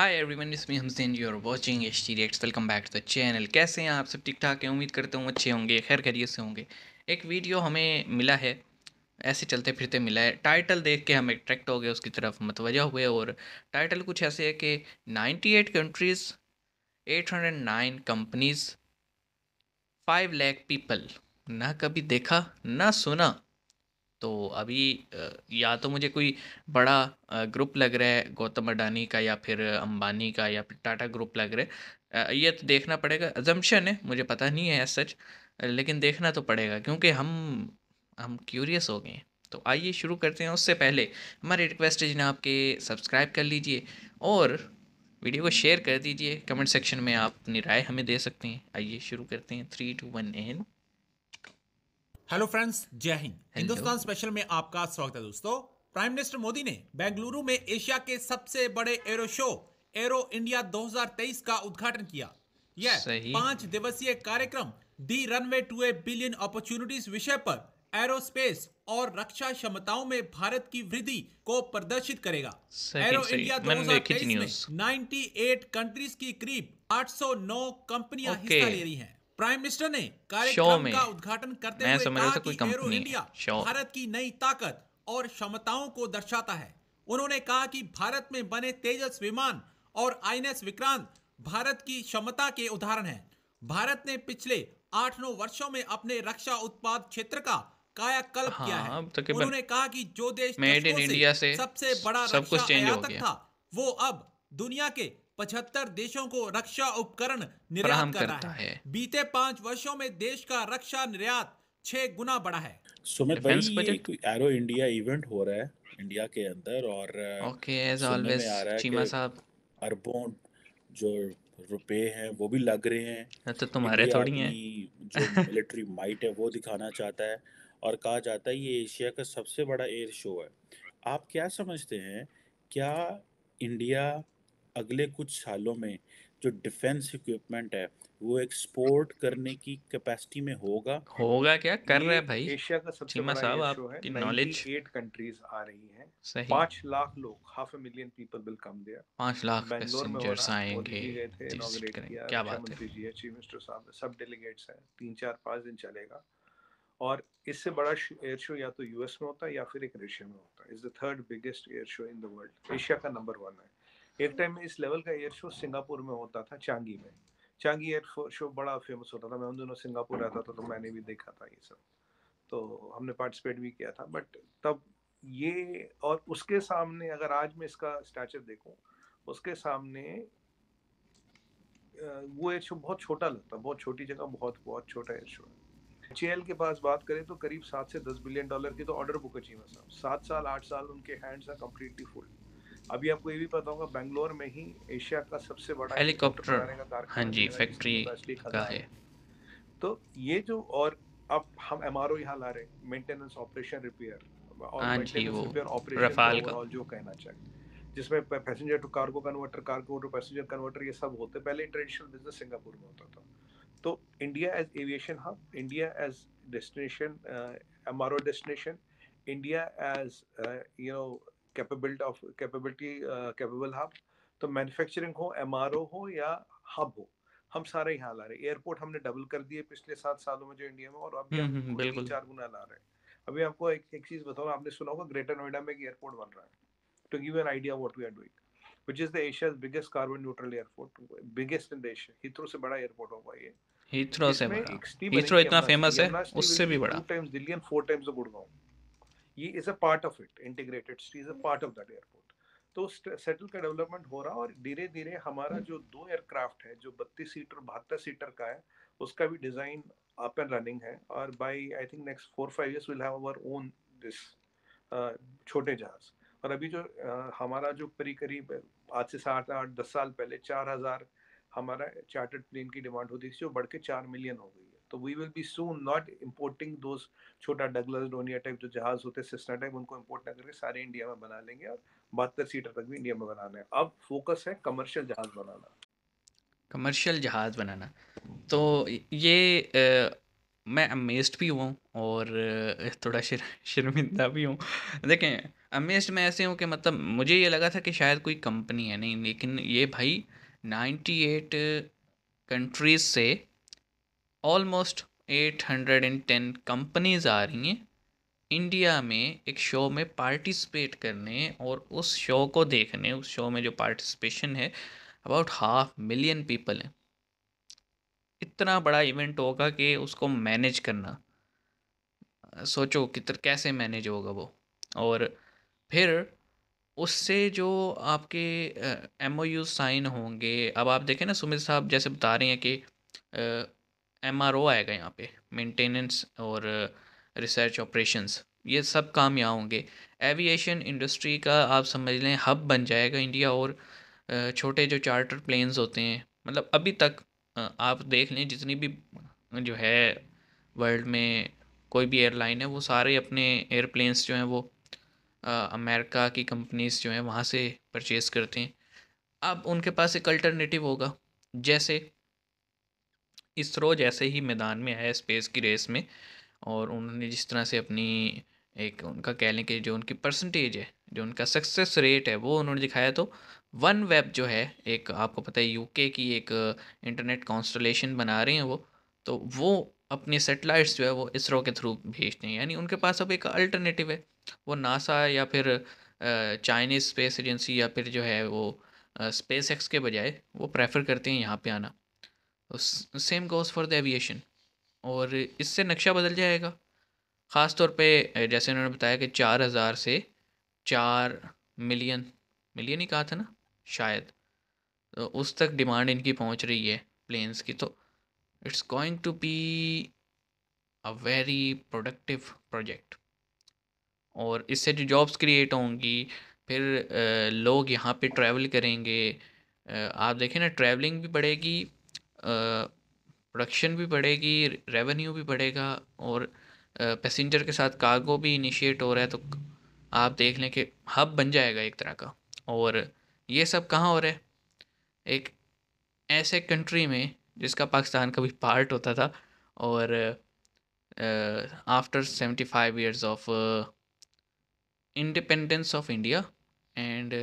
हाय everyone इसमें सेन you are watching H T rates welcome back to the channel कैसे हैं आप सब ठीक ठाक हैं उम्मीद करता हूँ अच्छे होंगे खैर खैरियत से होंगे एक वीडियो हमें मिला है ऐसे चलते फिरते मिला है टाइटल देख के हम अट्रैक्ट हो गए उसकी तरफ मतवजा हुए और टाइटल कुछ ऐसे है कि ninety countries eight companies five lakh people ना कभी देखा ना सुना तो अभी या तो मुझे कोई बड़ा ग्रुप लग रहा है गौतम अडानी का या फिर अंबानी का या फिर टाटा ग्रुप लग रहा है ये तो देखना पड़ेगा एजम्पन है मुझे पता नहीं है एज सच लेकिन देखना तो पड़ेगा क्योंकि हम हम क्यूरियस हो गए हैं तो आइए शुरू करते हैं उससे पहले हमारी रिक्वेस्ट है जिन्हें आपके सब्सक्राइब कर लीजिए और वीडियो को शेयर कर दीजिए कमेंट सेक्शन में आप अपनी राय हमें दे सकते हैं आइए शुरू करते हैं three two one and hello friends Jai Hind Hindustan special में आपका स्वागत है दोस्तों प्राइम मिनिस्टर मोदी ने बेंगलुरु में एशिया के सबसे बड़े एरो शो एरो इंडिया 2023 का उद्घाटन किया यह पांच दिवसीय कार्यक्रम the runway to a billion opportunities विषय पर एरोस्पेस और रक्षा क्षमताओं में भारत की वृद्धि को प्रदर्शित करेगा एरो इंडिया 2023 में 98 कंट्रीज की करीब 809 कंपनियां हिस्सा ले रही हैं प्राइम मिनिस्टर ने कार्यक्रम का उद्घाटन करते हुए कहा कि एरो इंडिया भारत की नई ताकत और क्षमताओं को दर्शाता है उन्होंने कहा कि भारत में बने तेजस विमान और आईएनएस विक्रांत भारत की क्षमता के उदाहरण हैं भारत ने पिछले आठ नौ वर्षों में अपने रक्षा उत्पाद क्षेत्र का कायाकल्प हाँ, किया है तो उन्होंने कहा कि जो देश मेड इन इंडिया से सबसे बड़ा सब रक्षा आयातक था वो अब दुनिया के पचहत्तर देशों को रक्षा उपकरण निर्यात कर रहा है।, है बीते पांच वर्षों में देश का रक्षा निर्यात छह गुना बढ़ा है सुमित भाई एरो इंडिया इवेंट हो रहा है इंडिया के अंदर और ओके एज ऑलवेज चीमा साहब अरबों जो रुपए हैं वो भी लग रहे हैं हाँ, तो तुम्हारे थोड़ी हैं जो मिलिट्री माइट है वो दिखाना चाहता है और कहा जाता है ये एशिया का सबसे बड़ा एयर शो है आप क्या समझते हैं क्या इंडिया अगले कुछ सालों में जो डिफेंस इक्विपमेंट है वो एक्सपोर्ट करने की कैपेसिटी में होगा होगा क्या कर रहे हैं भाई एशिया का सबसे बड़ा साहब आपकी नॉलेज एट कंट्रीज आ रही हैं सही लाख लोग half million people will come there पाँच लाख पैसेंजर्स आएंगे क्या बात है जी चीफ मिनिस्टर साहब सब डेलीगेट्स हैं तीन चार पांच दिन चलेगा और इससे बड़ा एयर शो या तो यूएस में होता है या फिर एक रशिया में होता है is the third biggest air show in the world Asia का नंबर वन है एक टाइम में इस लेवल का एयर शो सिंगापुर में होता था चांगी में चांगी एयर शो बड़ा फेमस होता था मैं उन दिनों सिंगापुर रहता था तो मैंने भी देखा था ये सब तो हमने पार्टिसिपेट भी किया था बट तब ये और उसके सामने अगर आज मैं इसका स्टैचर देखूं उसके सामने वो एयर शो बहुत छोटा लगता बहुत छोटी जगह बहुत बहुत छोटा एयर शो है के पास बात करें तो करीब सात से दस बिलियन डॉलर की तो ऑर्डर बुक अचीव है साहब सात साल आठ साल उनके हैंड्स आर कम्प्लीटली फुल अभी आपको ये भी पता होगा बेंगलोर में ही एशिया का सबसे बड़ा हेलीकॉप्टर हाँ जी फैक्ट्री का है तो ये जो और अब हम एम आर ओ यहाँ ला रहे हैं मेंटेनेंस ऑपरेशन रिपेयर और मेंटेनेंस हाँ जो कहना चाहिए जिसमें passenger to cargo converter cargo to passenger converter ये सब होते पहले ट्रेडिशनल बिजनेस सिंगापुर में होता था तो India as aviation hub India as destination M R O destination India as you know capability of capability capable hub तो manufacturing हो एम हो या हब हो हम सारे यहाँ ला रहे हैं एयरपोर्ट हमने डबल कर दिए पिछले सात सालों में जो इंडिया में और अभी हम्म, हम्म, हम्म, बिल्कुल चार गुना ला रहे हैं अभी आपको एक एक चीज बताओ आपने सुना होगा ग्रेटर नोएडा में एक एयरपोर्ट बन रहा है to give an idea what we are doing which is the Asia's biggest carbon neutral airport biggest in the Asia Heathrow से बड़ा एयरपोर्ट होगा ये हीथ्रो से बड़ा हीथ्रो इतना फेमस है उससे भी बड़ा times Delhi and four times Gurgaon ये is a part of it integrated city is a part of that airport तो सेटल का डेवलपमेंट हो रहा और धीरे धीरे हमारा हम्म। जो दो एयरक्राफ्ट है जो बत्तीस सीटर बहत्तर सीटर का है उसका भी डिजाइन अप एंड रनिंग है और by I think next four five years will have our own this छोटे जहाज और अभी जो uh, हमारा जो करीब करीब आज से सात आठ दस साल पहले चार हजार हमारा चार्टर्ड प्लेन की डिमांड होती थी जो बढ़ के चार मिलियन हो गई तो we will be soon not importing those छोटा डगलस डोनिया टाइप जो जहाज होते हैं सिस्टर टाइप उनको इम्पोर्ट ना करके सारे इंडिया में बना लेंगे और बहत्तर सीटर तक भी इंडिया में बनाना है अब फोकस है कमर्शियल जहाज बनाना कमर्शियल जहाज बनाना तो ये आ, मैं अमेस्ड भी हूँ और थोड़ा शर, शर्मिंदा भी हूँ देखें अमेस्ड मैं ऐसे हूँ कि मतलब मुझे ये लगा था कि शायद कोई कंपनी है नहीं लेकिन ये भाई 98 कंट्रीज से almost eight hundred and ten companies आ रही हैं इंडिया में एक शो में पार्टिसिपेट करने और उस शो को देखने उस शो में जो पार्टिसिपेशन है अबाउट हाफ मिलियन पीपल हैं इतना बड़ा इवेंट होगा कि उसको मैनेज करना सोचो कितर कैसे मैनेज होगा वो और फिर उससे जो आपके एम ओ यू साइन होंगे अब आप देखें ना सुमित साहब जैसे बता रहे हैं कि एम आएगा यहाँ पे मेंटेनेंस और रिसर्च uh, ऑपरेशंस ये सब काम यहाँ होंगे एविएशन इंडस्ट्री का आप समझ लें हब बन जाएगा इंडिया और uh, छोटे जो चार्टर प्लेन्स होते हैं मतलब अभी तक uh, आप देख लें जितनी भी जो है वर्ल्ड में कोई भी एयरलाइन है वो सारे अपने एयरप्लेन्स जो हैं वो अमेरिका की कंपनीज जो हैं वहाँ से परचेज़ करते हैं अब उनके पास एक अल्टरनेटिव होगा जैसे इसरो जैसे ही मैदान में आया स्पेस की रेस में और उन्होंने जिस तरह से अपनी एक उनका कह लें कि जो उनकी परसेंटेज है जो उनका सक्सेस रेट है वो उन्होंने दिखाया तो वन वेब जो है एक आपको पता है यूके की एक इंटरनेट कॉन्स्टोलेशन बना रहे हैं वो तो वो अपने सेटेलाइट्स जो है वो इसरो के थ्रू भेजते हैं यानी उनके पास अब एक अल्टरनेटिव है वो नासा या फिर चाइनीज़ स्पेस एजेंसी या फिर जो है वो स्पेस एक्स के बजाय वो प्रेफर करते हैं यहाँ पे आना same goes for the aviation और इससे नक्शा बदल जाएगा ख़ास तौर पे जैसे उन्होंने बताया कि चार हज़ार से चार मिलियन मिलियन ही कहा था ना शायद तो उस तक डिमांड इनकी पहुंच रही है प्लेन्स की तो it's going to be a very productive project और इससे जो जॉब्स क्रिएट होंगी फिर लोग यहाँ पे ट्रैवल करेंगे आप देखें ना ट्रैवलिंग भी बढ़ेगी प्रोडक्शन भी बढ़ेगी रेवेन्यू भी बढ़ेगा और पैसेंजर के साथ कार्गो भी इनिशिएट हो रहा है तो आप देख लें कि हब बन जाएगा एक तरह का और ये सब कहाँ हो रहा है एक ऐसे कंट्री में जिसका पाकिस्तान का भी पार्ट होता था और after seventy five years of independence of India and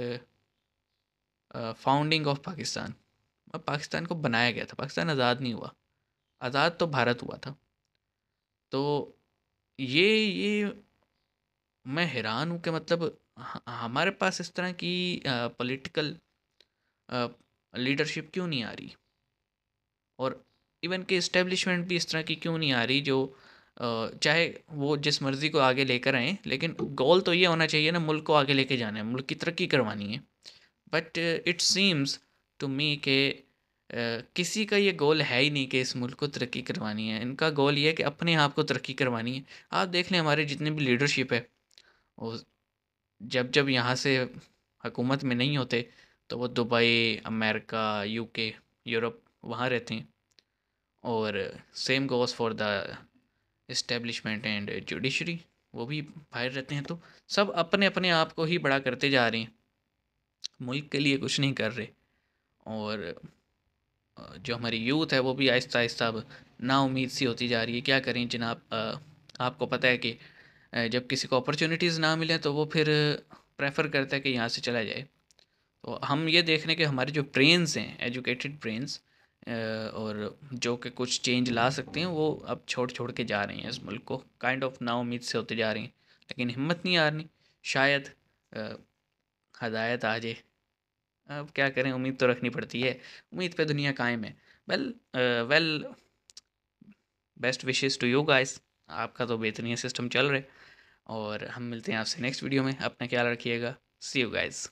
founding of Pakistan अब पाकिस्तान को बनाया गया था पाकिस्तान आज़ाद नहीं हुआ आज़ाद तो भारत हुआ था तो ये ये मैं हैरान हूँ कि मतलब हमारे पास इस तरह की पॉलिटिकल लीडरशिप क्यों नहीं आ रही और इवन के इस्टेब्लिशमेंट भी इस तरह की क्यों नहीं आ रही जो चाहे वो जिस मर्ज़ी को आगे लेकर आएँ लेकिन गोल तो ये होना चाहिए ना मुल्क को आगे लेके जाना है मुल्क की तरक्की करवानी है but it seems to me के किसी का ये गोल है ही नहीं कि इस मुल्क को तरक्की करवानी है इनका गोल ये है कि अपने आप को तरक्की करवानी है आप देख लें हमारे जितने भी लीडरशिप है वो जब जब यहाँ से हकूमत में नहीं होते तो वो दुबई अमेरिका यूके यूरोप वहाँ रहते हैं और same goes for the establishment and judiciary वो भी बाहर रहते हैं तो सब अपने अपने आप को ही बड़ा करते जा रहे हैं मुल्क के लिए कुछ नहीं कर रहे और जो हमारी यूथ है वो भी आहिस्ता आहिस्ता अब ना उम्मीद सी होती जा रही है क्या करें जनाब आपको पता है कि जब किसी को अपॉर्चुनिटीज़ ना मिलें तो वो फिर प्रेफर करता है कि यहाँ से चला जाए तो हम ये देख रहे हैं कि हमारे जो ब्रेन्स हैं एजुकेटेड ब्रेन्स और जो कि कुछ चेंज ला सकते हैं वो अब छोड़ छोड़ के जा रहे हैं इस मुल्क को काइंड ऑफ ना उम्मीद से होते जा रहे हैं लेकिन हिम्मत नहीं आ रही शायद हदायत आ जाए अब क्या करें उम्मीद तो रखनी पड़ती है उम्मीद पे दुनिया कायम है well well best wishes to you guys आपका तो बेहतरीन सिस्टम चल रहा है और हम मिलते हैं आपसे नेक्स्ट वीडियो में अपना ख्याल रखिएगा सी यू गाइज़